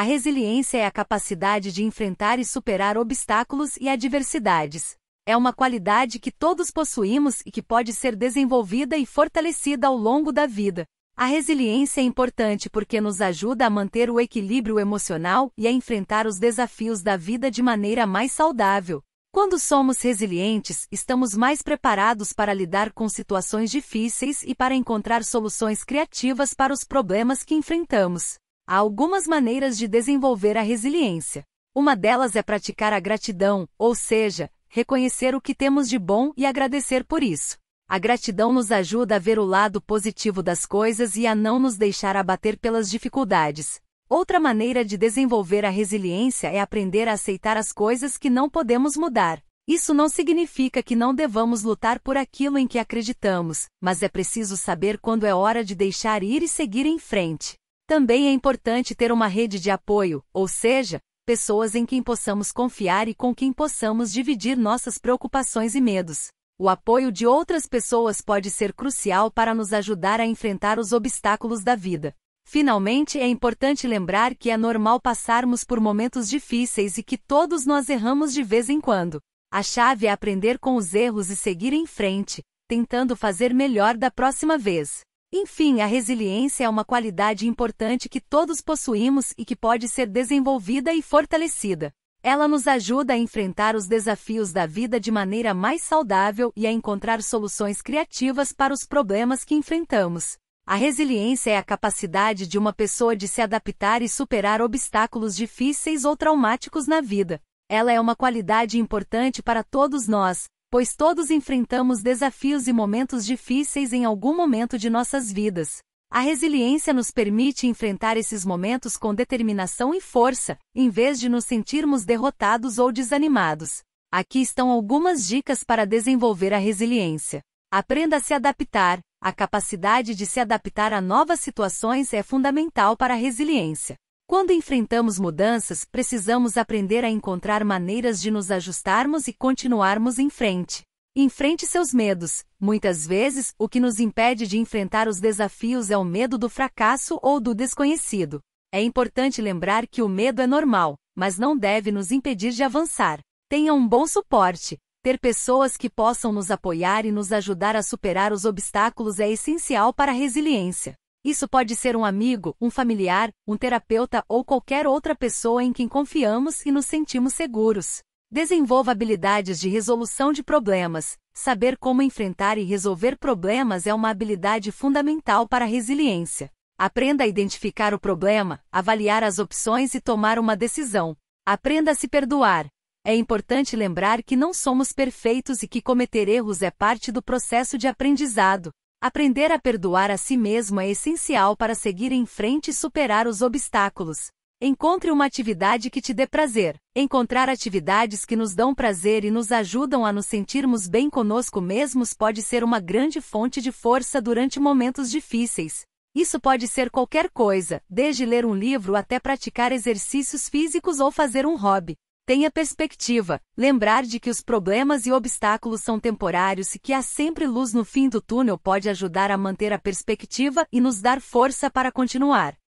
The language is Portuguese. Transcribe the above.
A resiliência é a capacidade de enfrentar e superar obstáculos e adversidades. É uma qualidade que todos possuímos e que pode ser desenvolvida e fortalecida ao longo da vida. A resiliência é importante porque nos ajuda a manter o equilíbrio emocional e a enfrentar os desafios da vida de maneira mais saudável. Quando somos resilientes, estamos mais preparados para lidar com situações difíceis e para encontrar soluções criativas para os problemas que enfrentamos. Há algumas maneiras de desenvolver a resiliência. Uma delas é praticar a gratidão, ou seja, reconhecer o que temos de bom e agradecer por isso. A gratidão nos ajuda a ver o lado positivo das coisas e a não nos deixar abater pelas dificuldades. Outra maneira de desenvolver a resiliência é aprender a aceitar as coisas que não podemos mudar. Isso não significa que não devamos lutar por aquilo em que acreditamos, mas é preciso saber quando é hora de deixar ir e seguir em frente. Também é importante ter uma rede de apoio, ou seja, pessoas em quem possamos confiar e com quem possamos dividir nossas preocupações e medos. O apoio de outras pessoas pode ser crucial para nos ajudar a enfrentar os obstáculos da vida. Finalmente, é importante lembrar que é normal passarmos por momentos difíceis e que todos nós erramos de vez em quando. A chave é aprender com os erros e seguir em frente, tentando fazer melhor da próxima vez. Enfim, a resiliência é uma qualidade importante que todos possuímos e que pode ser desenvolvida e fortalecida. Ela nos ajuda a enfrentar os desafios da vida de maneira mais saudável e a encontrar soluções criativas para os problemas que enfrentamos. A resiliência é a capacidade de uma pessoa de se adaptar e superar obstáculos difíceis ou traumáticos na vida. Ela é uma qualidade importante para todos nós, pois todos enfrentamos desafios e momentos difíceis em algum momento de nossas vidas. A resiliência nos permite enfrentar esses momentos com determinação e força, em vez de nos sentirmos derrotados ou desanimados. Aqui estão algumas dicas para desenvolver a resiliência. Aprenda a se adaptar. A capacidade de se adaptar a novas situações é fundamental para a resiliência. Quando enfrentamos mudanças, precisamos aprender a encontrar maneiras de nos ajustarmos e continuarmos em frente. Enfrente seus medos. Muitas vezes, o que nos impede de enfrentar os desafios é o medo do fracasso ou do desconhecido. É importante lembrar que o medo é normal, mas não deve nos impedir de avançar. Tenha um bom suporte. Ter pessoas que possam nos apoiar e nos ajudar a superar os obstáculos é essencial para a resiliência. Isso pode ser um amigo, um familiar, um terapeuta ou qualquer outra pessoa em quem confiamos e nos sentimos seguros. Desenvolva habilidades de resolução de problemas. Saber como enfrentar e resolver problemas é uma habilidade fundamental para a resiliência. Aprenda a identificar o problema, avaliar as opções e tomar uma decisão. Aprenda a se perdoar. É importante lembrar que não somos perfeitos e que cometer erros é parte do processo de aprendizado. Aprender a perdoar a si mesmo é essencial para seguir em frente e superar os obstáculos. Encontre uma atividade que te dê prazer. Encontrar atividades que nos dão prazer e nos ajudam a nos sentirmos bem conosco mesmos pode ser uma grande fonte de força durante momentos difíceis. Isso pode ser qualquer coisa, desde ler um livro até praticar exercícios físicos ou fazer um hobby. Tenha perspectiva, lembrar de que os problemas e obstáculos são temporários e que há sempre luz no fim do túnel pode ajudar a manter a perspectiva e nos dar força para continuar.